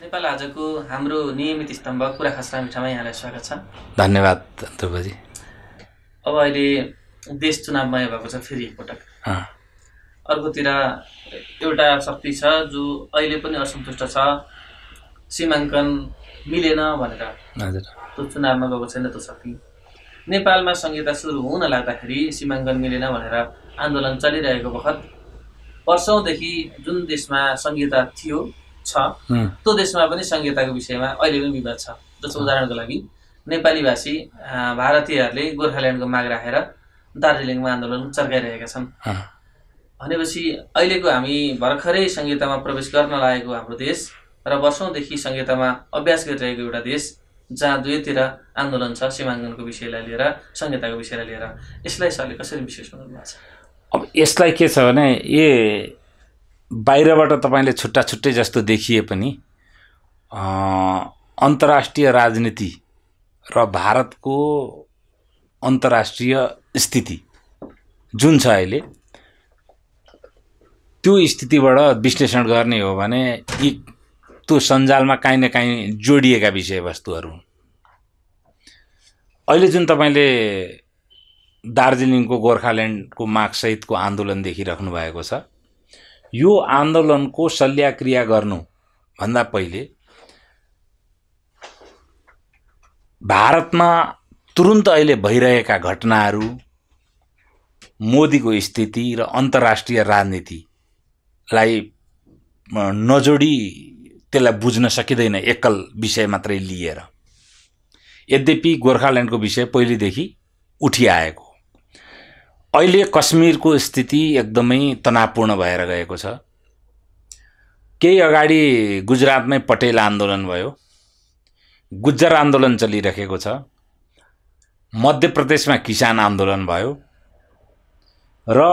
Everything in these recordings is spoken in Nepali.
नेपाल आजको हाम्रो नियमित स्तम्भ कुरा खसरा मिठामा यहाँलाई स्वागत छ धन्यवाद ध्रुवजी अब अहिले देश चुनावमय भएको छ फेरि एकपटक अर्कोतिर एउटा शक्ति छ जो अहिले पनि असन्तुष्ट छ सीमाङ्कन मिलेन भनेर हजुर त्यो चुनावमा गएको छैन त्यो शक्ति नेपालमा संहिता सुरु हुन लाग्दाखेरि सीमाङ्कन मिलेन भनेर आन्दोलन चलिरहेको बखत वर्षौँदेखि जुन देशमा संहिता थियो छ त्यो देशमा पनि सङ्घीयताको विषयमा अहिले पनि विवाद छ जस्तो उदाहरणको लागि नेपाली भाषी भारतीयहरूले गोर्खाल्यान्डको माग राखेर दार्जिलिङमा आन्दोलन चर्काइरहेका छन् भनेपछि अहिलेको हामी भर्खरै संहितामा प्रवेश गर्न लागेको हाम्रो देश र वर्षौँदेखि संहितामा अभ्यास गरिरहेको एउटा देश जहाँ दुवैतिर आन्दोलन छ सीमाङ्कनको विषयलाई लिएर संहिताको विषयलाई लिएर यसलाई सरले कसरी विशेष बनाउनु भएको छ अब यसलाई के छ भने ए बाहिरबाट तपाईँले छुट्टा छुट्टै जस्तो देखिए पनि अन्तर्राष्ट्रिय राजनीति र भारतको अन्तर्राष्ट्रिय स्थिति जुन छ अहिले त्यो स्थितिबाट विश्लेषण गर्ने हो भने यी त्यो सञ्जालमा काहीँ न काहीँ जोडिएका विषयवस्तुहरू हुन् अहिले जुन तपाईँले दार्जिलिङको गोर्खाल्यान्डको मागसहितको आन्दोलन देखिराख्नु भएको छ यो आन्दोलनको शल्यक्रिया गर्नुभन्दा पहिले भारतमा तुरुन्त अहिले भइरहेका घटनाहरू मोदीको स्थिति र अन्तर्राष्ट्रिय राजनीतिलाई नजोडी त्यसलाई बुझ्न सकिँदैन एकल विषय मात्रै लिएर यद्यपि गोर्खाल्यान्डको विषय पहिलेदेखि उठिआएको अहिले कश्मीरको स्थिति एकदमै तनावपूर्ण भएर गएको छ केही अगाडि गुजरातमै पटेल आन्दोलन भयो गुज्जर आन्दोलन चलिरहेको छ मध्य प्रदेशमा किसान आन्दोलन भयो र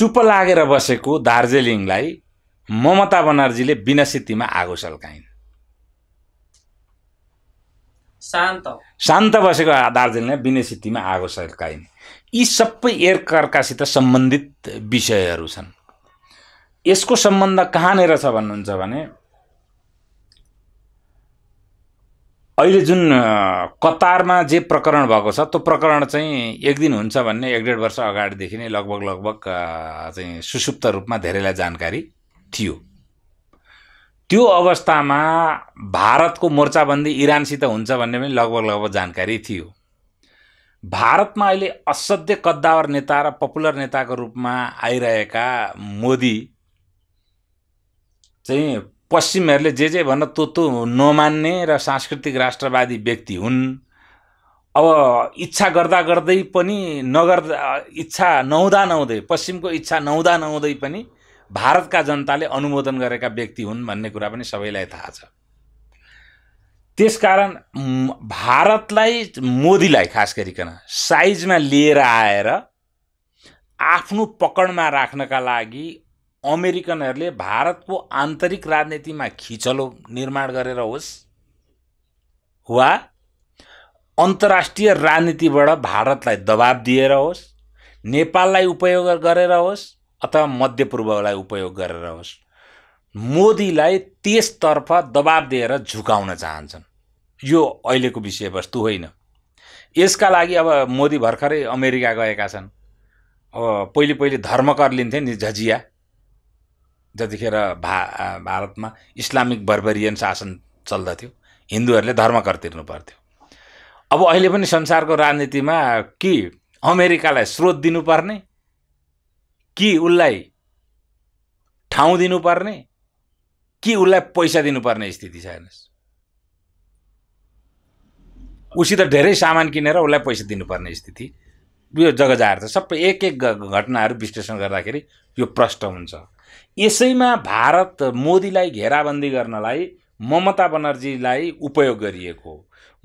चुप लागेर बसेको दार्जिलिङलाई ममता बनर्जीले विनसितीमा आगो सल्काइन् शान्त शान्त बसेको दार्जिलिङलाई विनसितीमा आगो सल्काइन् यी सबै एकअर्कासित सम्बन्धित विषयहरू छन् यसको सम्बन्ध कहाँनिर छ भन्नुहुन्छ भने अहिले जुन कतारमा जे प्रकरण भएको छ त्यो प्रकरण चाहिँ एक दिन हुन्छ भन्ने एक डेढ वर्ष अगाडिदेखि नै लगभग लगभग चाहिँ सुसुप्त रूपमा धेरैलाई जानकारी थियो त्यो अवस्थामा भारतको मोर्चाबन्दी इरानसित हुन्छ भन्ने पनि लगभग लगभग जानकारी थियो भारतमा अहिले असाध्य कद्दावर नेता र पपुलर नेताको रूपमा आइरहेका मोदी चाहिँ पश्चिमहरूले जे जे भन्न तो तो नमान्ने र सांस्कृतिक राष्ट्रवादी व्यक्ति हुन् अब इच्छा गर्दा गर्दै पनि नगर्दा इच्छा नहुँदा नहुँदै पश्चिमको इच्छा नहुँदा नहुँदै पनि भारतका जनताले अनुमोदन गरेका व्यक्ति हुन् भन्ने कुरा पनि सबैलाई थाहा छ त्यसकारण भारतलाई मोदीलाई खास गरिकन साइजमा लिएर आएर आफ्नो पकडमा राख्नका लागि अमेरिकनहरूले भारतको आन्तरिक राजनीतिमा खिचलो निर्माण गरेर होस् वा अन्तर्राष्ट्रिय राजनीतिबाट भारतलाई दबाब दिएर होस् नेपाललाई उपयोग गरेर होस् अथवा मध्यपूर्वलाई उपयोग गरेर होस् मोदीलाई त्यसतर्फ दबाब दिएर झुकाउन चाहन्छन् यो अहिलेको विषयवस्तु होइन यसका लागि अब मोदी भर्खरै अमेरिका गएका छन् अब पहिले पहिले धर्मकर लिन्थे नि झजिया जतिखेर भा भारतमा इस्लामिक बर्बरियन शासन चल्दथ्यो हिन्दूहरूले धर्मकर तिर्नु पर्थ्यो अब अहिले पनि संसारको राजनीतिमा कि अमेरिकालाई स्रोत दिनुपर्ने कि उसलाई ठाउँ दिनुपर्ने कि उसलाई पैसा दिनुपर्ने स्थिति छ हेर्नुहोस् उसित धेरै सामान किनेर उसलाई पैसा दिनुपर्ने स्थिति यो जग्गा त सबै एक एक घटनाहरू विश्लेषण गर्दाखेरि यो प्रष्ट हुन्छ यसैमा भारत मोदीलाई घेराबन्दी गर्नलाई ममता बनर्जीलाई उपयोग गरिएको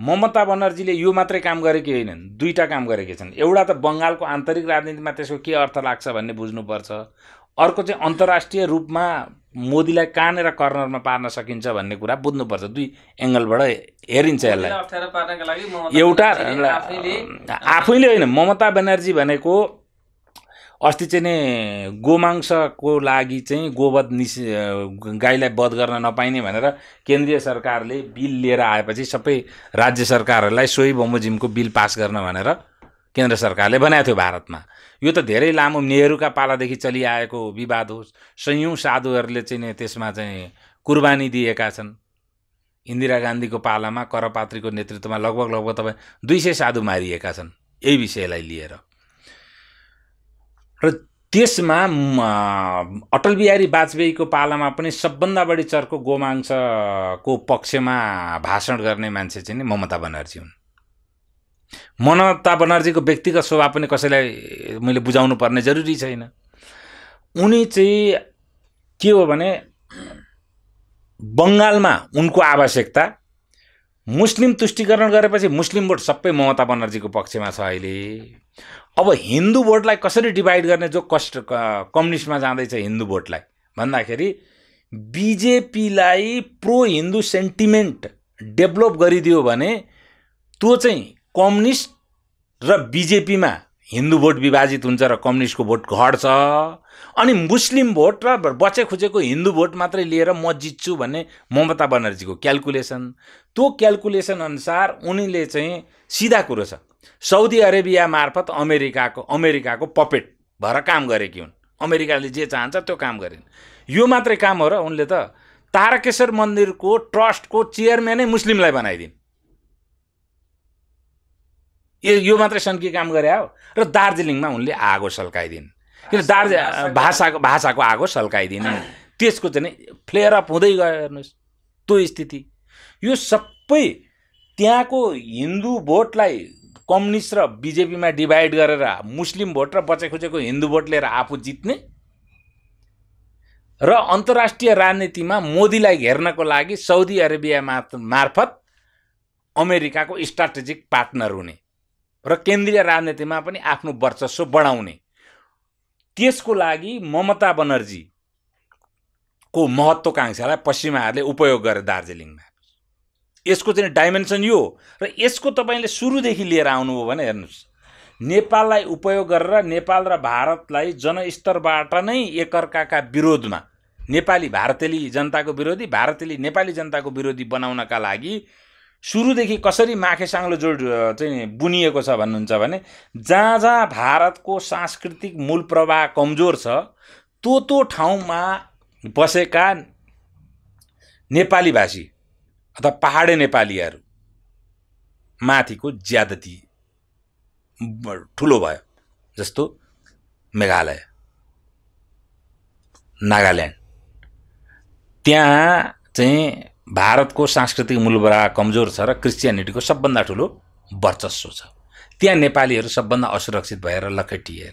ममता बनर्जीले यो मात्रै काम गरेकी होइनन् दुईवटा काम गरेकी छन् एउटा त बङ्गालको आन्तरिक राजनीतिमा त्यसको के अर्थ लाग्छ भन्ने बुझ्नुपर्छ अर्को चाहिँ अन्तर्राष्ट्रिय रूपमा मोदीलाई कानेर कर्नरमा पार्न सकिन्छ भन्ने कुरा बुझ्नुपर्छ दुई एङ्गलबाट हेरिन्छ यसलाई एउटा आफैले होइन ममता ब्यानर्जी भनेको अस्ति चाहिँ नै गोमांसको लागि चाहिँ गोवध निषे गाईलाई वध गर्न नपाइने भनेर केन्द्रीय सरकारले बिल लिएर आएपछि सबै राज्य सरकारहरूलाई सोही बमोजिमको बिल पास गर्न भनेर केन्द्र सरकारले बनाएको थियो भारतमा यो त धेरै लामो नेहरूका पालादेखि चलिआएको विवाद हो सयौँ साधुहरूले चाहिँ त्यसमा चाहिँ कुर्बानी दिएका छन् इन्दिरा गान्धीको पालामा करपात्रीको नेतृत्वमा लगभग लगभग तपाईँ दुई सय साधु मारिएका छन् यही विषयलाई लिएर र त्यसमा अटल बिहारी वाजपेयीको पालामा पनि सबभन्दा बढी चर्को गोमांसको पक्षमा भाषण गर्ने मान्छे चाहिँ नि ममता बनर्जी हुन् ममता बनर्जीको व्यक्तिगत स्वभाव पनि कसैलाई मैले बुझाउनु पर्ने जरुरी छैन उनी चाहिँ के हो भने बङ्गालमा उनको आवश्यकता मुस्लिम तुष्टिकरण गरेपछि मुस्लिम भोट सबै ममता बनर्जीको पक्षमा छ अहिले अब हिन्दू भोटलाई कसरी डिभाइड गर्ने जो कष्ट कम्युनिस्टमा जाँदैछ हिन्दू भोटलाई भन्दाखेरि बिजेपीलाई प्रो हिन्दू सेन्टिमेन्ट डेभलप गरिदियो भने त्यो चाहिँ कम्युनिस्ट र बिजेपीमा हिन्दू भोट विभाजित हुन्छ र कम्युनिस्टको भोट घट्छ अनि मुस्लिम भोट र बचे बचेखुचेको हिन्दू भोट मात्रै लिएर म जित्छु भन्ने ममता बनर्जीको क्यालकुलेसन त्यो क्यालकुलेसन अनुसार उनीले चाहिँ सिधा कुरो छ साउदी अरेबिया मार्फत अमेरिकाको अमेरिकाको पपेट भएर काम गरेकी हुन् अमेरिकाले जे चाहन्छ त्यो काम गरिन् यो मात्रै काम हो र उनले त तारकेश्वर मन्दिरको ट्रस्टको चेयरम्यानै मुस्लिमलाई बनाइदिन् यो मात्रै सन्की काम गरे हो र दार्जिलिङमा उनले आगो सल्काइदिन् किन दार्जि भाषाको भाषाको आगो सल्काइदिन् त्यसको चाहिँ फ्लेयर अप हुँदै गयो हेर्नुहोस् त्यो स्थिति यो सबै त्यहाँको हिन्दू भोटलाई कम्युनिस्ट र बिजेपीमा डिभाइड गरेर मुस्लिम भोट र बचे खुचेको हिन्दू भोट लिएर आफू जित्ने र अन्तर्राष्ट्रिय राजनीतिमा मोदीलाई घेर्नको लागि साउदी अरेबिया मार्फत अमेरिकाको स्ट्राटेजिक पार्टनर हुने र केन्द्रीय राजनीतिमा पनि आफ्नो वर्चस्व बढाउने त्यसको लागि ममता बनर्जी बनर्जीको महत्त्वकाङ्क्षालाई पश्चिमाहरूले उपयोग गरे दार्जिलिङमा यसको चाहिँ डाइमेन्सन यो हो र यसको तपाईँले सुरुदेखि लिएर आउनुभयो भने हेर्नुहोस् नेपाललाई उपयोग गरेर नेपाल र भारतलाई जनस्तरबाट नै एकअर्काका विरोधमा नेपाली भारतेली जनताको विरोधी भारतेली नेपाली जनताको विरोधी बनाउनका लागि सुरुदेखि कसरी माखे साङ्लो जोड चाहिँ बुनिएको छ भन्नुहुन्छ भने जहाँ जहाँ भारतको सांस्कृतिक मूल प्रवाह कमजोर छ तो तो ठाउँमा बसेका नेपाली भाषी अथवा पहाडे नेपालीहरू माथिको ज्यादती ठुलो भयो जस्तो मेघालय नागाल्यान्ड त्यहाँ चाहिँ भारतको सांस्कृतिक मूलबरा कमजोर छ र क्रिस्चियनिटीको सबभन्दा ठुलो वर्चस्व छ त्यहाँ नेपालीहरू सबभन्दा असुरक्षित भएर लखेटिए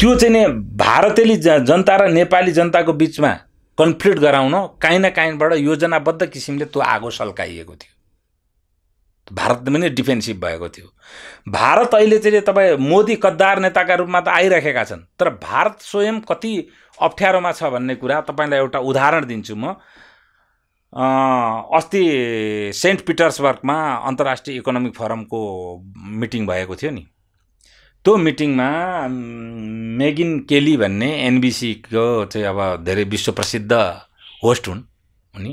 त्यो चाहिँ नै भारतेली जनता र नेपाली जनताको बिचमा कन्फ्लिक्ट गराउन काहीँ न काहीँबाट योजनाबद्ध किसिमले त्यो आगो सल्काइएको थियो भारत पनि डिफेन्सिभ भएको थियो भारत अहिले चाहिँ तपाईँ मोदी कद्दार नेताका रूपमा त आइरहेका छन् तर भारत स्वयं कति अप्ठ्यारोमा छ भन्ने कुरा तपाईँलाई एउटा उदाहरण दिन्छु म अस्ति सेन्ट पिटर्सबर्गमा अन्तर्राष्ट्रिय इकोनोमिक फोरमको मिटिङ भएको थियो नि त्यो मिटिङमा मेगिन केली भन्ने एनबिसीको चाहिँ अब धेरै विश्व प्रसिद्ध होस्ट हुन् उनी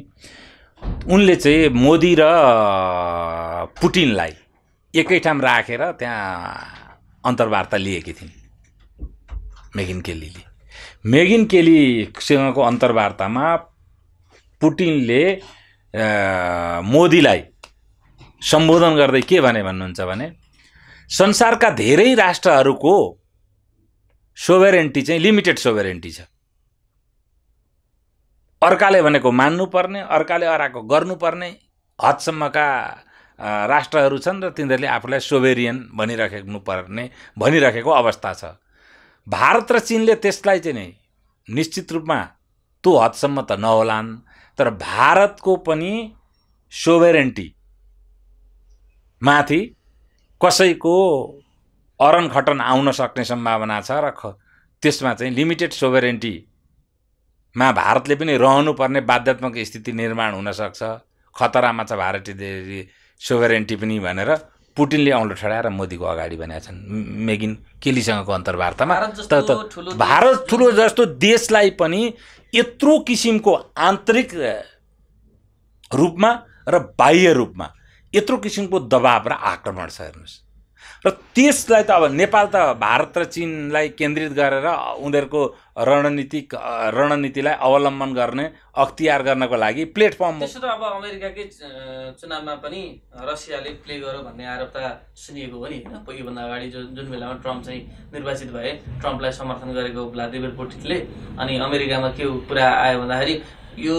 उनले चाहिँ मोदी र पुटिनलाई एकै ठाउँ राखेर त्यहाँ अन्तर्वार्ता लिएकी थिइन् मेगिन केलीले मेगिन केलीसँगको अन्तर्वार्तामा पुटिनले मोदीलाई सम्बोधन गर्दै के भने भन्नुहुन्छ भने संसारका धेरै राष्ट्रहरूको सोभरेन्टी चाहिँ लिमिटेड सोभरेन्टी छ अर्काले भनेको मान्नुपर्ने अर्काले अराको गर्नुपर्ने हदसम्मका राष्ट्रहरू छन् र तिनीहरूले आफूलाई सोभेरियन भनिराख्नु पर्ने भनिराखेको अवस्था छ भारत र चिनले त्यसलाई चाहिँ नि निश्चित रूपमा त्यो हदसम्म त नहोलान् तर भारतको पनि सोभेरेन्टी माथि कसैको अरन खटन आउन सक्ने सम्भावना छ र त्यसमा चाहिँ लिमिटेड सोभेरेन्टीमा भारतले पनि रहनुपर्ने बाध्यात्मक स्थिति निर्माण हुनसक्छ खतरामा छ भारतीय सोभेरेन्टी पनि भनेर पुटिनले औँलो ठडाएर मोदीको अगाडि बनाएका छन् मेगिन केलीसँगको अन्तर्वार्तामा तर भारत ठुलो जस्तो देशलाई पनि यत्रो किसिमको आन्तरिक रूपमा र बाह्य रूपमा यत्रो किसिमको दबाव र आक्रमण छ हेर्नुहोस् र त्यसलाई त अब नेपाल त भारत र चिनलाई केन्द्रित गरेर उनीहरूको रणनीतिक रणनीतिलाई अवलम्बन गर्ने अख्तियार गर्नको लागि प्लेटफर्म त्यसो त अब अमेरिकाकै चुनावमा पनि रसियाले प्ले गर्यो भन्ने आरोप त सुनिएको हो नि होइन भन्दा अगाडि जो जुन बेलामा ट्रम्प चाहिँ निर्वाचित भए ट्रम्पलाई समर्थन गरेको भ्लादिमिर पुटिनले अनि अमेरिकामा के कुरा आयो भन्दाखेरि यो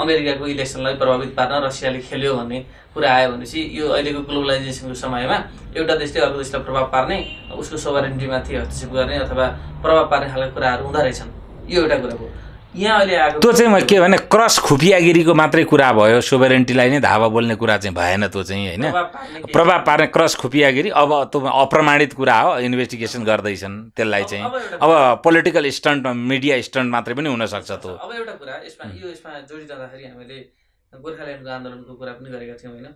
अमेरिकाको इलेक्सनलाई प्रभावित पार्न रसियाले खेल्यो भन्ने कुरा आयो भनेपछि यो अहिलेको ग्लोबलाइजेसनको समयमा एउटा देशले अर्को देशलाई प्रभाव पार्ने उसको सोभरेन्टीमाथि हस्तक्षेप गर्ने अथवा प्रभाव पार्ने खालको कुराहरू हुँदो रहेछन् यो एउटा कुरा हो यहाँ अहिले त्यो चाहिँ म के भने क्रस खुफियागिरीको मात्रै कुरा भयो सोभेरेन्टीलाई नै धावा बोल्ने कुरा चाहिँ भएन त्यो चाहिँ होइन प्रभाव पार्ने क्रस खुफियागिरी अब त्यो अप्रमाणित कुरा हो इन्भेस्टिगेसन गर्दैछन् त्यसलाई चाहिँ अब पोलिटिकल स्टन्ट मिडिया स्टन्ट मात्रै पनि हुनसक्छ त्यो अब एउटा कुरा यसमा यो यसमा जोडिरहँदाखेरि हामीले गोर्खाल्यान्डको आन्दोलनको कुरा पनि गरेका थियौँ होइन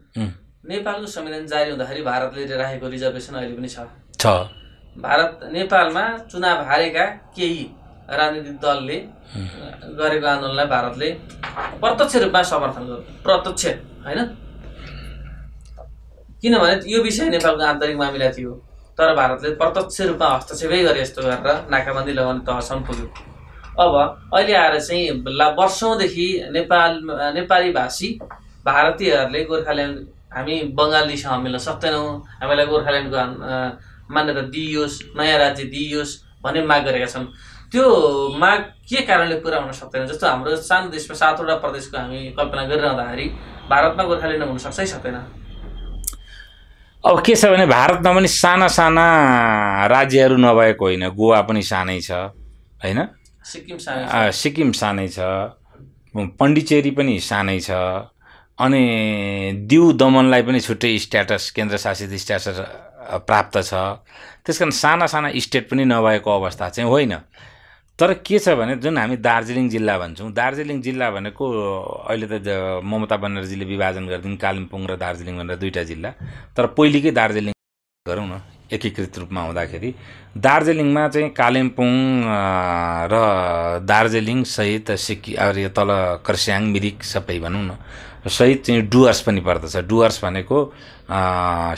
नेपालको संविधान जारी हुँदाखेरि भारतले राखेको रिजर्भेसन अहिले पनि छ भारत नेपालमा चुनाव हारेका केही राजनीतिक दलले गरेको आन्दोलनलाई भारतले प्रत्यक्ष रूपमा समर्थन गर्यो प्रत्यक्ष होइन किनभने यो विषय नेपालको आन्तरिक मामिला थियो तर भारतले प्रत्यक्ष रूपमा हस्तक्षेपै गरे यस्तो गरेर नाकाबन्दी लगाउने तहसम्म पुग्यो अब अहिले आएर चाहिँ ला वर्षौँदेखि नेपाल नेपाली भाषी भारतीयहरूले गोर्खाल्यान्ड हामी बङ्गालीसँग मिल्न सक्दैनौँ हामीलाई गोर्खाल्यान्डको मान्यता दिइयोस् नयाँ राज्य दिइयोस् भन्ने माग गरेका छन् त्यो माग के कारणले पुरा हुन सक्दैन जस्तो हाम्रो सानो देशमा सातवटा प्रदेशको हामी कल्पना गरिरहँदाखेरि भारतमा गोर्खाले सक्छ सक्दैन अब के छ भने भारतमा पनि साना साना राज्यहरू नभएको होइन गोवा पनि सानै छ होइन सिक्किम सानै सिक्किम सानै छ पण्डिचेरी पनि सानै छ अनि दिउ दमनलाई पनि छुट्टै स्ट्याटस केन्द्र शासित स्ट्याटस प्राप्त छ त्यस कारण साना साना स्टेट पनि नभएको अवस्था चाहिँ होइन तर के छ भने जुन हामी दार्जिलिङ जिल्ला भन्छौँ दार्जिलिङ जिल्ला भनेको अहिले त ममता ब्यानर्जीले विभाजन गरिदिन् कालिम्पोङ र दार्जिलिङ भनेर दुईवटा जिल्ला तर पहिलेकै दार्जिलिङ गरौँ न एकीकृत रूपमा हुँदाखेरि दार्जिलिङमा चाहिँ कालिम्पोङ र दार्जिलिङ सहित सिक्कि यो तल खरस्याङ मिरिक सबै भनौँ न सहित चाहिँ डुवर्स पनि पर्दछ डुवर्स भनेको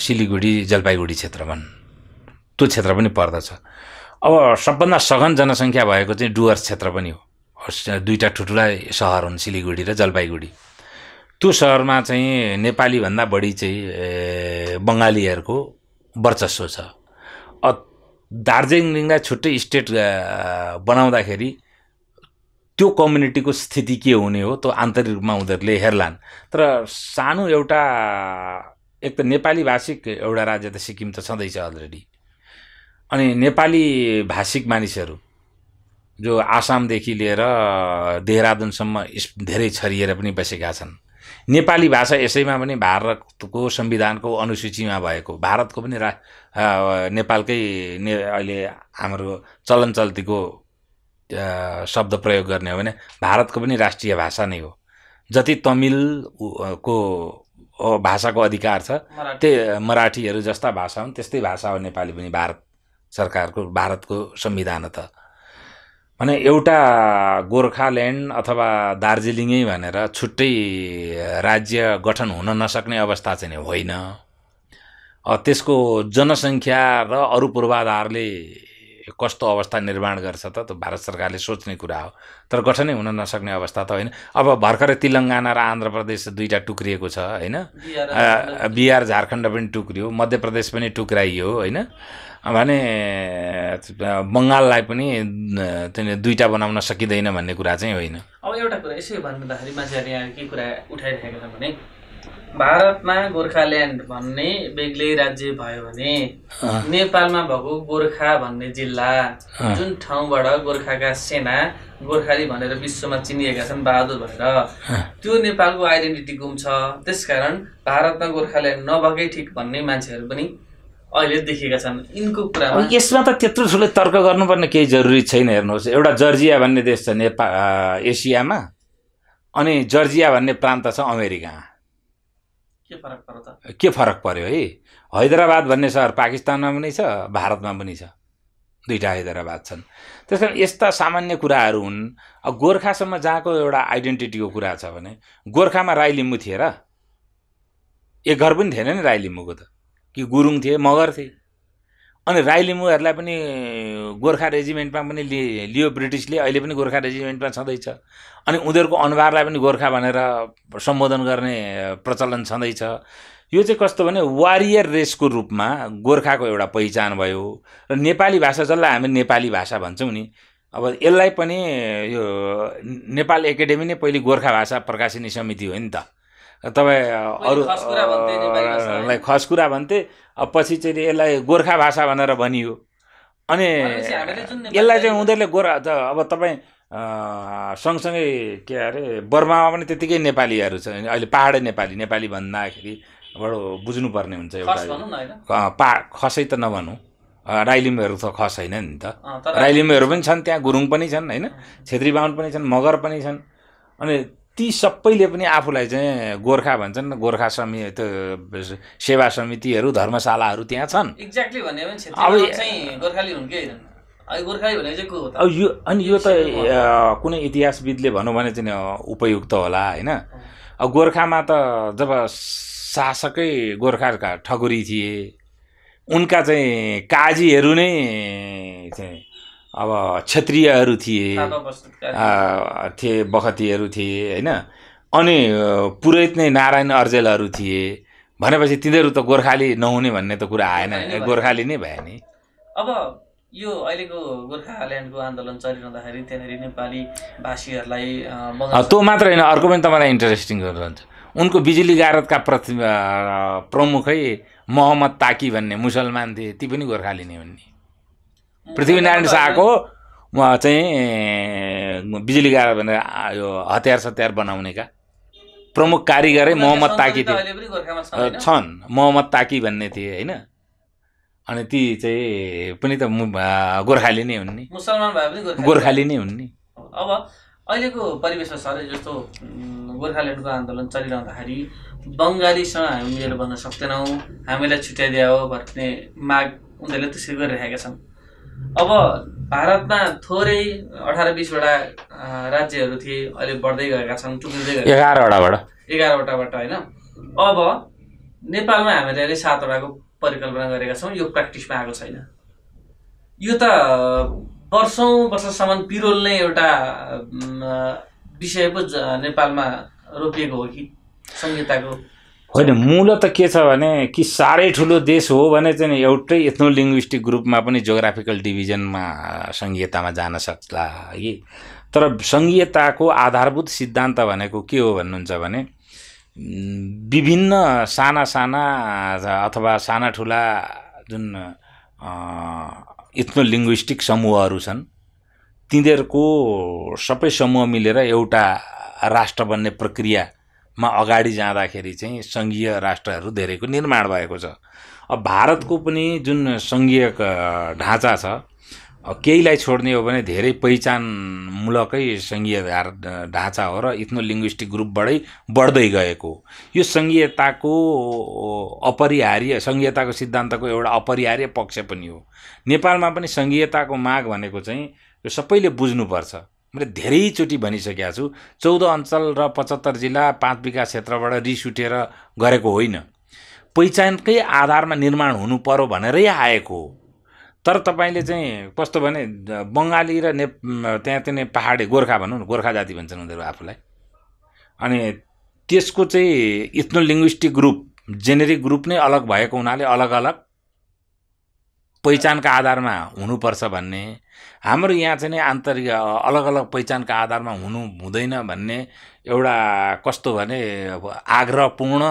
सिलिगुडी जलपाइगुडी क्षेत्र भन् त्यो क्षेत्र पनि पर्दछ अब सबभन्दा सघन जनसङ्ख्या भएको चाहिँ डुवर्स क्षेत्र पनि हो दुईवटा ठुल्ठुला सहर हुन् सिलिगुडी र जलपाइगुडी त्यो सहरमा चाहिँ नेपालीभन्दा बढी चाहिँ बङ्गालीहरूको वर्चस्व छ दार्जिलिङलाई छुट्टै स्टेट बनाउँदाखेरि त्यो कम्युनिटीको स्थिति के हुने हो त्यो आन्तरिक रूपमा उनीहरूले हेर्लान् तर सानो एउटा एक त नेपाली भाषिक एउटा राज्य त सिक्किम त छँदैछ अलरेडी अनि नेपाली भाषिक मानिसहरू जो आसामदेखि लिएर देहरादुनसम्म धेरै छरिएर पनि बसेका छन् नेपाली भाषा यसैमा पनि भारतको संविधानको अनुसूचीमा भएको भारतको पनि रा नेपालकै ने अहिले हाम्रो चलन चल्तीको शब्द प्रयोग गर्ने हो भने भारतको पनि राष्ट्रिय भाषा नै हो जति तमिल को भाषाको अधिकार छ त्यही मराठीहरू जस्ता भाषा हुन् त्यस्तै भाषा हो नेपाली पनि भारत सरकारको भारतको संविधान त भने एउटा गोर्खाल्यान्ड अथवा दार्जिलिङै भनेर छुट्टै राज्य गठन हुन नसक्ने अवस्था चाहिँ होइन त्यसको जनसङ्ख्या र अरू पूर्वाधारले कस्तो अवस्था निर्माण गर्छ त भारत सरकारले सोच्ने कुरा हो तर गठनै हुन नसक्ने अवस्था त होइन अब भर्खरै तेलङ्गाना र आन्ध्र प्रदेश दुईवटा टुक्रिएको छ होइन बिहार झारखण्ड पनि टुक्रियो मध्य प्रदेश पनि टुक्राइयो होइन भने बङ्गाललाई पनि त्यहाँनिर दुईवटा बनाउन सकिँदैन भन्ने कुरा चाहिँ होइन अब एउटा कुरा यसो भन्नु मान्छेहरूले यहाँ के कुरा उठाइरहेको छ भने भारतमा गोर्खाल्यान्ड भन्ने बेग्लै राज्य भयो भने नेपालमा भएको गोर्खा भन्ने जिल्ला जुन ठाउँबाट गोर्खाका सेना गोर्खाली भनेर विश्वमा चिनिएका छन् बहादुर भनेर त्यो नेपालको आइडेन्टिटी गुम्छ त्यसकारण भारतमा गोर्खाल्यान्ड नभएकै ठिक भन्ने मान्छेहरू पनि अहिले देखेका छन् यिनको कुरामा यसमा त त्यत्रो ठुलो तर्क गर्नुपर्ने केही जरुरी छैन हेर्नुहोस् एउटा जर्जिया भन्ने देश छ नेपा एसियामा अनि जर्जिया भन्ने प्रान्त छ अमेरिका के फरक पर्यो त के फरक पर्यो है हैदराबाद भन्ने सहर पाकिस्तानमा पनि छ भारतमा पनि छ दुईवटा हैदराबाद छन् त्यस कारण यस्ता सामान्य कुराहरू हुन् अब गोर्खासम्म जहाँको एउटा आइडेन्टिटीको कुरा छ भने गोर्खामा राई लिम्बू थिएर एक घर पनि थिएन नि राई लिम्बूको त कि गुरुङ थिए मगर थिए अनि राई लिम्बूहरूलाई पनि गोर्खा रेजिमेन्टमा पनि लि लियो ब्रिटिसले अहिले पनि गोर्खा रेजिमेन्टमा छँदैछ अनि उनीहरूको अनुहारलाई पनि गोर्खा भनेर सम्बोधन गर्ने प्रचलन छँदैछ यो चाहिँ कस्तो भने वारियर रेसको रूपमा गोर्खाको एउटा पहिचान भयो र नेपाली भाषा जसलाई हामी नेपाली भाषा भन्छौँ नि अब यसलाई पनि यो नेपाल एकाडेमी नै पहिले गोर्खा भाषा प्रकाशनी समिति हो नि त तपाईँ अरू खस कुरा भन्थे अब पछि चाहिँ यसलाई गोर्खा भाषा भनेर भनियो अनि यसलाई चाहिँ उनीहरूले गोर्खा अब तपाईँ सँगसँगै के अरे बर्मामा पनि त्यत्तिकै नेपालीहरू छ अहिले पाहाडे नेपाली नेपाली भन्दाखेरि बडो बुझ्नुपर्ने हुन्छ एउटा पा खसै त नभनौँ राइलिमहरू त खस होइन नि त राइलिमहरू पनि छन् त्यहाँ गुरुङ पनि छन् होइन छेत्री बाहुन पनि छन् मगर पनि छन् अनि ती सबैले पनि आफूलाई चाहिँ गोर्खा भन्छन् गोर्खा समिति त्यो सेवा समितिहरू धर्मशालाहरू त्यहाँ छन् एक्ज्याक्टली अब यो अनि यो त कुनै इतिहासविदले भनौँ भने चाहिँ उपयुक्त होला होइन अब गोर्खामा त जब शासकै गोर्खाका ठकुरी थिए उनका चाहिँ काजीहरू नै चाहिँ अब क्षत्रियहरू थिए थिए बखतीहरू थिए होइन अनि पुरोहित नै नारायण अर्जेलहरू थिए भनेपछि तिनीहरू त गोर्खाली नहुने भन्ने त कुरा आएन गोर्खाली नै भए नि अब यो अहिलेको गोर्खाल्यान्डको आन्दोलन चलिरहँदाखेरि त्यहाँनिर नेपाली भाषीहरूलाई त्यो मात्र होइन अर्को पनि तपाईँलाई इन्ट्रेस्टिङ रहन्छ उनको बिजुली गारतका प्रमुखै मोहम्मद ताकी भन्ने मुसलमान थिए ती पनि गोर्खाली नै भन्ने पृथ्वीनारायण शाहको उहाँ चाहिँ बिजुली गाह्रो भनेर यो हतियार सत्यार बनाउनेका प्रमुख कारिगरै मोहम्मद ताकी थिए छन् मोहम्मद ताकी भन्ने थिए होइन अनि ती चाहिँ पनि त गोर्खाली नै हुन् नि मुसलमान भए पनि गोर्खाली नै हुन् नि अब अहिलेको परिवेशमा सर जस्तो गोर्खाल्यान्डको आन्दोलन चलिरहँदाखेरि बङ्गालीसँग हामी मिलेर भन्न सक्दैनौँ हामीलाई छुट्याइदिया हो भन्ने माग उनीहरूले त्यसरी गरिरहेका छन् अब भारतमा थोरै अठार बिसवटा राज्यहरू थिए अहिले बढ्दै गएका छन् टुक्रिँदै गएका एघारवटाबाट एघारवटाबाट होइन अब नेपालमा हामीले अहिले सातवटाको परिकल्पना गरेका छौँ यो प्र्याक्टिसमा आएको छैन यो त वर्षौँ वर्षसम्म पिरोल नै एउटा विषय पो नेपालमा रोपिएको हो कि संहिताको होइन मूलत के छ भने कि साह्रै ठुलो देश हो भने चाहिँ एउटै इथ्नोलिङ्ग्विस्टिक ग्रुपमा पनि जोग्राफिकल डिभिजनमा सङ्घीयतामा जान सक्ला कि तर सङ्घीयताको आधारभूत सिद्धान्त भनेको के हो भन्नुहुन्छ भने विभिन्न साना साना अथवा साना ठुला जुन इथ्नोलिङ्ग्विस्टिक समूहहरू छन् तिनीहरूको सबै समूह मिलेर एउटा राष्ट्र बन्ने प्रक्रिया मा अगाडि जाँदाखेरि चाहिँ सङ्घीय राष्ट्रहरू धेरैको निर्माण भएको छ अब भारतको पनि जुन सङ्घीय ढाँचा छ केहीलाई छोड्ने हो भने धेरै पहिचानमूलकै सङ्घीय ढाँचा हो र इथ्नो लिङ्ग्विस्टिक ग्रुपबाटै बढ्दै गएको यो सङ्घीयताको अपरिहार्य सङ्घीयताको सिद्धान्तको एउटा अपरिहार्य पक्ष पनि हो नेपालमा पनि सङ्घीयताको माग भनेको चाहिँ यो सबैले बुझ्नुपर्छ मैले धेरैचोटि भनिसकेका छु चौध अञ्चल र पचहत्तर जिल्ला पाँच विकास क्षेत्रबाट रिस उठेर गरेको होइन पहिचानकै आधारमा निर्माण हुनु पर्यो भनेरै आएको हो तर तपाईँले चाहिँ कस्तो भने बङ्गाली र ने त्यहाँ त्यहाँ पाहाडे गोर्खा भनौँ न गोर्खा जाति भन्छन् उनीहरू आफूलाई अनि त्यसको चाहिँ इथ्नोलिङ्ग्विस्टिक ग्रुप जेनेरिक ग्रुप नै अलग भएको हुनाले अलग अलग पहिचानका आधारमा हुनुपर्छ भन्ने हाम्रो यहाँ चाहिँ नि आन्तरिक अलग अलग पहिचानका आधारमा हुनु हुँदैन भन्ने एउटा कस्तो भने आग्रहपूर्ण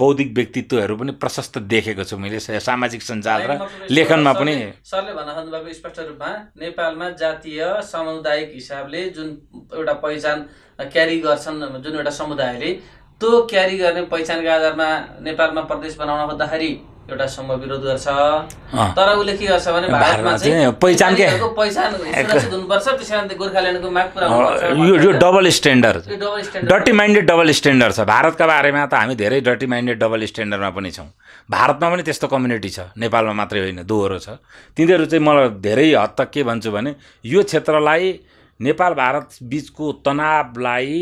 बौद्धिक व्यक्तित्वहरू पनि प्रशस्त देखेको छु मैले सामाजिक सञ्जाल र लेखनमा पनि सरले भन्न खोज्नुभएको स्पष्ट रूपमा नेपालमा जातीय सामुदायिक हिसाबले जुन एउटा पहिचान क्यारी गर्छन् जुन एउटा समुदायले त्यो क्यारी गर्ने पहिचानका आधारमा नेपालमा प्रदेश बनाउन खोज्दाखेरि एउटा विरोध गर्छ तर उसले के गर्छ भने भारतमा चाहिँ पहिचान हुनुपर्छ त्यस गोर्खाल्यान्डको माग यो यो डबल स्ट्यान्डर्ड डटी माइन्डेड डबल स्ट्यान्डर्ड छ भारतका बारेमा त हामी धेरै डटी माइन्डेड डबल स्ट्यान्डर्डमा पनि छौँ भारतमा पनि त्यस्तो कम्युनिटी छ नेपालमा मात्रै होइन दोहोरो छ तिनीहरू चाहिँ मलाई धेरै हद तक के भन्छु भने यो क्षेत्रलाई नेपाल भारत बिचको तनावलाई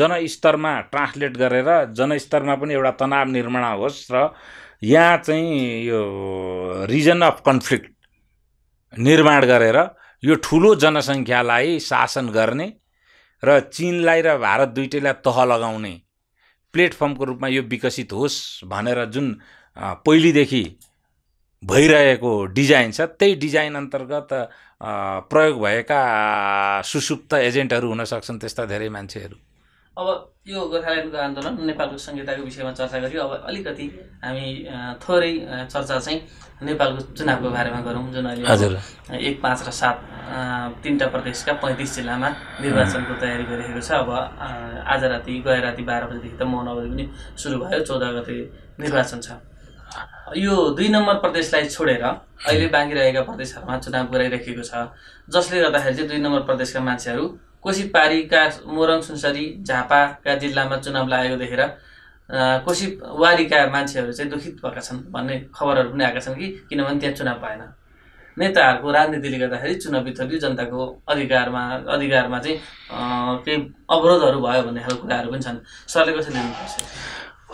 जनस्तरमा ट्रान्सलेट गरेर जनस्तरमा पनि एउटा तनाव निर्माण होस् र यहाँ चाहिँ यो रिजन अफ कन्फ्लिक्ट निर्माण गरेर यो ठुलो जनसङ्ख्यालाई शासन गर्ने र चिनलाई र भारत दुइटैलाई तह लगाउने प्लेटफर्मको रूपमा यो विकसित होस् भनेर जुन पहिलेदेखि भइरहेको डिजाइन छ त्यही डिजाइन अन्तर्गत प्रयोग भएका सुसुप्त एजेन्टहरू हुनसक्छन् त्यस्ता धेरै मान्छेहरू अब यो गोर्खाल्यान्डको आन्दोलन नेपालको संहिताको विषयमा चर्चा गरियो अब अलिकति हामी थोरै चर्चा चाहिँ नेपालको चुनावको बारेमा गरौँ जुन अहिले एक पाँच र सात तिनवटा प्रदेशका पैँतिस जिल्लामा निर्वाचनको तयारी गरिरहेको छ अब आज राति गए राति बाह्र बजीदेखि त मौन अवधि पनि सुरु भयो चौध गते निर्वाचन छ यो दुई नम्बर प्रदेशलाई छोडेर अहिले बाँकी रहेका प्रदेशहरूमा चुनाव गराइरहेको छ जसले गर्दाखेरि चाहिँ दुई नम्बर प्रदेशका मान्छेहरू पारीका मोरङ सुनसरी झापाका जिल्लामा चुनाव लागेको देखेर वारीका मान्छेहरू चाहिँ दुखित भएका छन् भन्ने खबरहरू पनि आएका छन् कि किनभने त्यहाँ चुनाव भएन नेताहरूको राजनीतिले गर्दाखेरि चुनावी थोकी जनताको अधिकारमा अधिकारमा चाहिँ केही अवरोधहरू भयो भन्ने खालको कुराहरू पनि छन् सरले कसरी लिनुपर्छ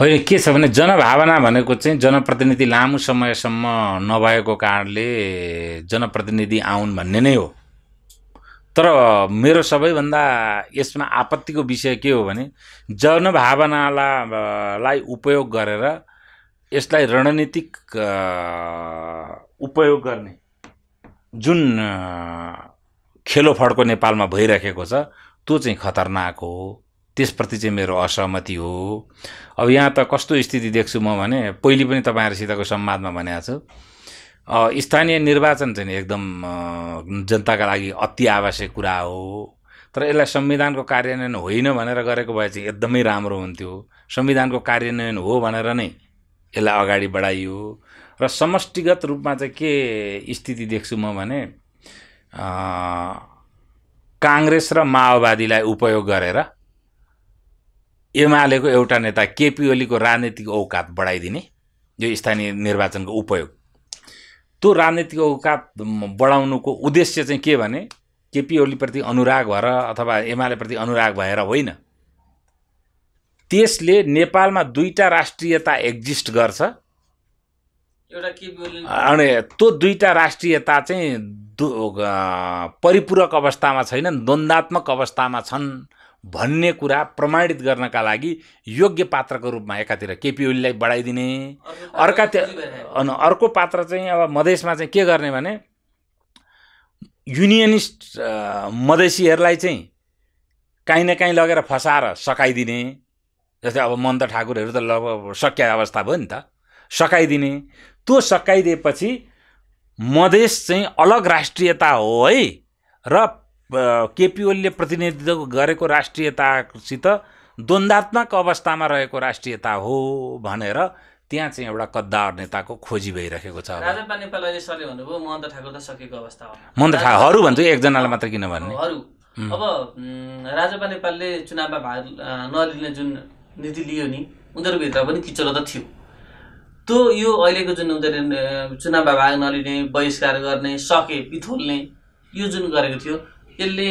होइन के छ भने जनभावना भनेको चाहिँ जनप्रतिनिधि लामो समयसम्म नभएको कारणले जनप्रतिनिधि आउन् भन्ने नै हो तर मेरो सबैभन्दा यसमा आपत्तिको विषय के हो भने जनभावनालाई उपयोग गरेर यसलाई रणनीतिक उपयोग गर्ने जुन खेलोफड्को नेपालमा भइराखेको छ त्यो चाहिँ खतरनाक हो त्यसप्रति चाहिँ मेरो असहमति हो अब यहाँ त कस्तो स्थिति देख्छु म भने पहिले पनि तपाईँहरूसितको संवादमा भनेको छु स्थानीय निर्वाचन चाहिँ एकदम जनताका लागि अति आवश्यक कुरा हो तर यसलाई संविधानको कार्यान्वयन होइन भनेर गरेको भए चाहिँ एकदमै राम्रो हुन्थ्यो संविधानको कार्यान्वयन हो भनेर नै यसलाई अगाडि बढाइयो र समष्टिगत रूपमा चाहिँ के स्थिति देख्छु म भने काङ्ग्रेस र माओवादीलाई उपयोग गरेर एमालेको एउटा नेता केपी ओलीको राजनीतिक औकात बढाइदिने यो स्थानीय निर्वाचनको उपयोग त्यो राजनीतिक औकात बढाउनुको उद्देश्य चाहिँ के भने केपी ओलीप्रति अनुराग भएर अथवा एमालेप्रति अनुराग भएर होइन त्यसले नेपालमा दुईवटा राष्ट्रियता एक्जिस्ट गर्छ एउटा अनि त्यो दुईवटा राष्ट्रियता चाहिँ परिपूरक अवस्थामा छैनन् द्वन्दात्मक अवस्थामा छन् भन्ने कुरा प्रमाणित गर्नका लागि योग्य पात्रको रूपमा एकातिर केपी ओलीलाई बढाइदिने अर्का अनि अर्को पात्र चाहिँ अब मधेसमा चाहिँ के गर्ने भने युनियनिस्ट मधेसीहरूलाई चाहिँ काहीँ न काहीँ लगेर फसाएर सकाइदिने जस्तै अब मन्द ठाकुरहरू त लगभग सकिया अवस्था भयो नि त सकाइदिने त्यो सकाइदिएपछि मधेस चाहिँ अलग राष्ट्रियता हो है र केपी प्रतिनिधित्व गरेको राष्ट्रियतासित द्वन्दात्मक अवस्थामा रहेको राष्ट्रियता हो भनेर त्यहाँ चाहिँ एउटा कद्दावर नेताको खोजी भइरहेको छ महन्त ठाकुर त सकेको अवस्था हो मन्द ठाकुरहरू भन्छु एकजनालाई मात्र किन भन्ने अब राजा नेपालले चुनावमा भाग नलिने जुन नीति लियो नि उनीहरूभित्र पनि किचलो त थियो त्यो यो अहिलेको जुन उनीहरू चुनावमा भाग नलिने बहिष्कार गर्ने सके पिथोल्ने यो जुन गरेको थियो यसले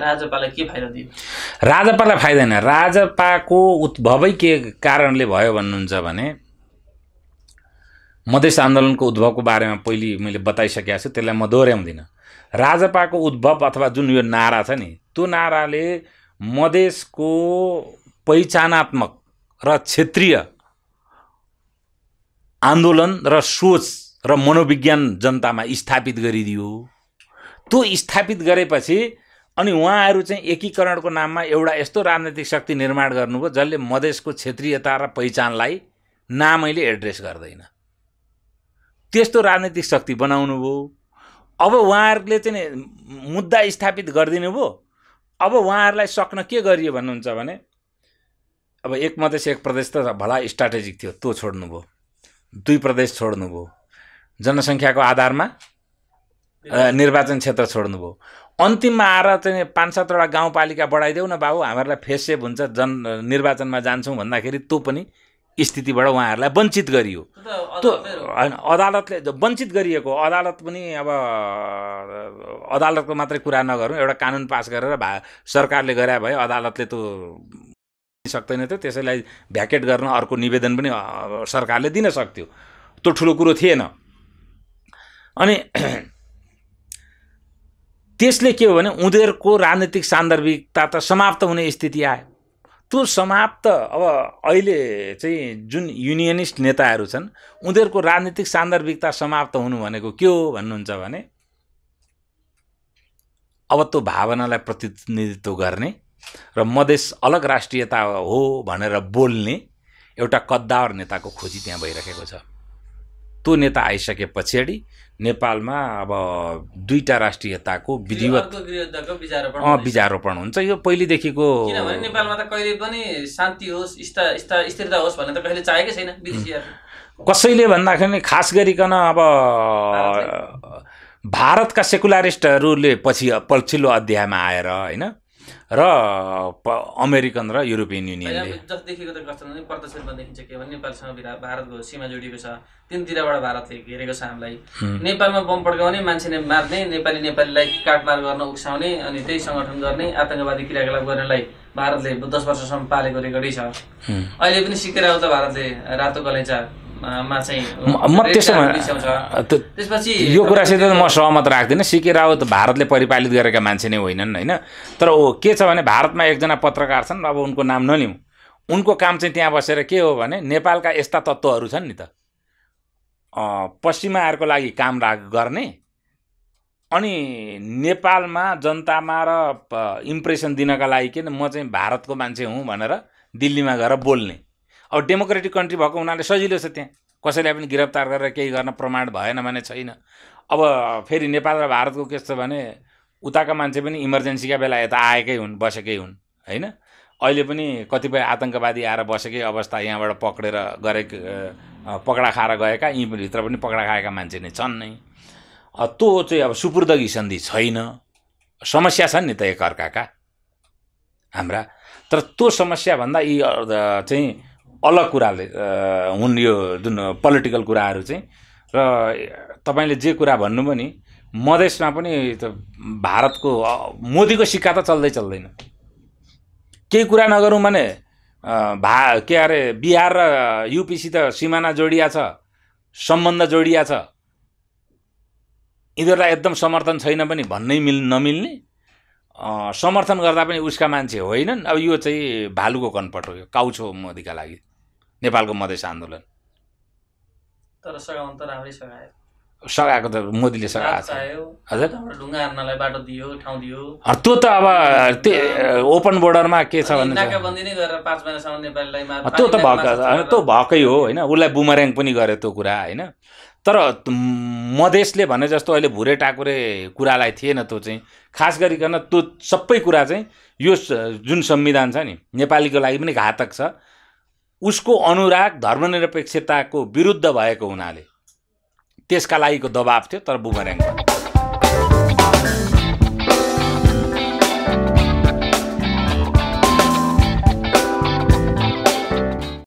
राजपालाई के फाइदा दियो राजपालाई फाइदा होइन राजपाको उद्भवै के कारणले भयो भन्नुहुन्छ भने मधेस आन्दोलनको उद्भवको बारेमा पहिले मैले बताइसकेको छु त्यसलाई म दोहोऱ्याउँदिनँ राजपाको उद्भव अथवा जुन यो नारा छ नि त्यो नाराले मधेसको पहिचानात्मक र क्षेत्रीय आन्दोलन र सोच र मनोविज्ञान जनतामा स्थापित गरिदियो त्यो स्थापित गरेपछि अनि उहाँहरू चाहिँ एकीकरणको नाममा एउटा यस्तो राजनैतिक शक्ति निर्माण गर्नुभयो जसले मधेसको क्षेत्रीयता र पहिचानलाई नामैले एड्रेस गर्दैन त्यस्तो राजनैतिक शक्ति बनाउनु भयो अब उहाँहरूले चाहिँ मुद्दा स्थापित गरिदिनु भयो अब उहाँहरूलाई सक्न के गरियो भन्नुहुन्छ भने अब एक मधेस एक प्रदेश त भला स्ट्राटेजिक थियो त्यो छोड्नुभयो दुई प्रदेश छोड्नुभयो जनसङ्ख्याको आधारमा निर्वाचन क्षेत्र छोड्नुभयो अन्तिममा आएर चाहिँ पाँच सातवटा गाउँपालिका बढाइदेऊ न बाबु हामीहरूलाई फेसेप हुन्छ जन निर्वाचनमा जान्छौँ भन्दाखेरि त्यो पनि स्थितिबाट उहाँहरूलाई वञ्चित गरियो त्यो होइन अदालतले वञ्चित गरिएको अदालत पनि अब अदालतको मात्रै कुरा नगरौँ एउटा कानुन पास गरेर भा सरकारले गरे भए अदालतले त्यो सक्दैन थियो त्यसैलाई भ्याकेट गर्न अर्को निवेदन पनि सरकारले दिन सक्थ्यो त्यो ठुलो कुरो थिएन अनि त्यसले के हो भने उनीहरूको राजनीतिक सान्दर्भिकता त समाप्त हुने स्थिति आयो त्यो समाप्त अब अहिले चाहिँ जुन युनियनिस्ट नेताहरू छन् उनीहरूको राजनीतिक सान्दर्भिकता समाप्त हुनु भनेको के हो भन्नुहुन्छ भने अब त्यो भावनालाई प्रतिनिधित्व गर्ने र मधेस अलग राष्ट्रियता हो भनेर बोल्ने एउटा कद्दावर नेताको खोजी त्यहाँ भइरहेको छ त्यो नेता आइसके पछाडि नेपालमा अब दुईटा राष्ट्रियताको विधिवत बिजारोपण हुन्छ यो पहिलेदेखिको नेपालमा त कहिले पनि शान्ति होस् स्थिरता होस् भन्ने त कहिले चाहेकै छैन कसैले भन्दाखेरि खास गरिकन अब भारतका सेकुलारिस्टहरूले पछि पछिल्लो अध्यायमा आएर होइन र अमेरिकन र युरोपियन युनियनले देखेको त गर्छन् प्रत्यक्ष रूपमा देखिन्छ के भने नेपालसँग भारतको सीमा जोडिएको छ तिनतिरबाट भारतले घेरेको छ हामीलाई नेपालमा बम पड्काउने मान्छेले मार्ने नेपाली नेपालीलाई काटमार गर्न उक्साउने अनि त्यही सङ्गठन गर्ने आतङ्कवादी क्रियाकलाप गर्नेलाई भारतले दस वर्षसम्म पालेको रेकर्डै छ अहिले पनि सिकेर त भारतले रातो कलैचा म त्यसपछि यो कुरासित म सहमत राख्दिनँ सिके रावत भारतले परिपालित गरेका मान्छे नै होइनन् होइन तर ओ के छ भने भारतमा एकजना पत्रकार छन् अब उनको नाम नलिउँ उनको काम चाहिँ त्यहाँ बसेर के हो भने नेपालका यस्ता तत्त्वहरू छन् नि त पश्चिमाहरूको लागि काम गर्ने अनि नेपालमा जनतामा र इम्प्रेसन दिनका लागि के म चाहिँ भारतको मान्छे हुँ भनेर दिल्लीमा गएर बोल्ने अब डेमोक्रेटिक कन्ट्री भएको हुनाले सजिलो छ त्यहाँ कसैलाई पनि गिरफ्तार गरेर केही गर्न प्रमाण भएन भने छैन अब फेरि नेपाल र भारतको के छ भने उताका मान्छे पनि इमर्जेन्सीका बेला यता आएकै हुन् बसेकै हुन् होइन अहिले पनि कतिपय आतङ्कवादी आएर बसेकै अवस्था यहाँबाट पक्रेर गरे पकडा खाएर गएका यहीँभित्र पनि पकडा खाएका मान्छे नै छन् नै तँ चाहिँ अब सुपुर्दगी सन्धि छैन समस्या छन् नि त एकअर्काका हाम्रा तर त्यो समस्याभन्दा यी चाहिँ अलग कुराले हुन् यो जुन पोलिटिकल कुराहरू चाहिँ र तपाईँले जे कुरा भन्नु नि मधेसमा पनि त भारतको मोदीको सिक्का त चल्दै चल्दैन केही कुरा नगरौँ भने भा के अरे बिहार र युपीसित सिमाना जोडिया छ सम्बन्ध जोडिया छ यिनीहरूलाई एकदम समर्थन छैन पनि भन्नै मिल् नमिल्ने समर्थन गर्दा पनि उसका मान्छे होइनन् अब यो चाहिँ भालुको कनपट हो यो काउछो मोदीका लागि नेपालको मधेस आन्दोलन तर त राम्रै सघायो सघाएको त मोदीले सघाएको हजुर ढुङ्गा हान्नलाई बाटो दियो ठाउँ दियो त्यो त अब त्यो ओपन बोर्डरमा के छ भने त्यो त भएको त्यो भएकै हो होइन उसलाई बुमर्याङ पनि गरे त्यो कुरा होइन तर मधेसले भने जस्तो अहिले भुरे टाकुरे कुरालाई थिएन त्यो चाहिँ खास गरिकन त्यो सबै कुरा चाहिँ यो जुन संविधान छ नि नेपालीको लागि पनि घातक छ उसको अनुराग धर्मनिरपेक्षताको विरुद्ध भएको हुनाले त्यसका लागिको दबाब थियो तर बुमराङको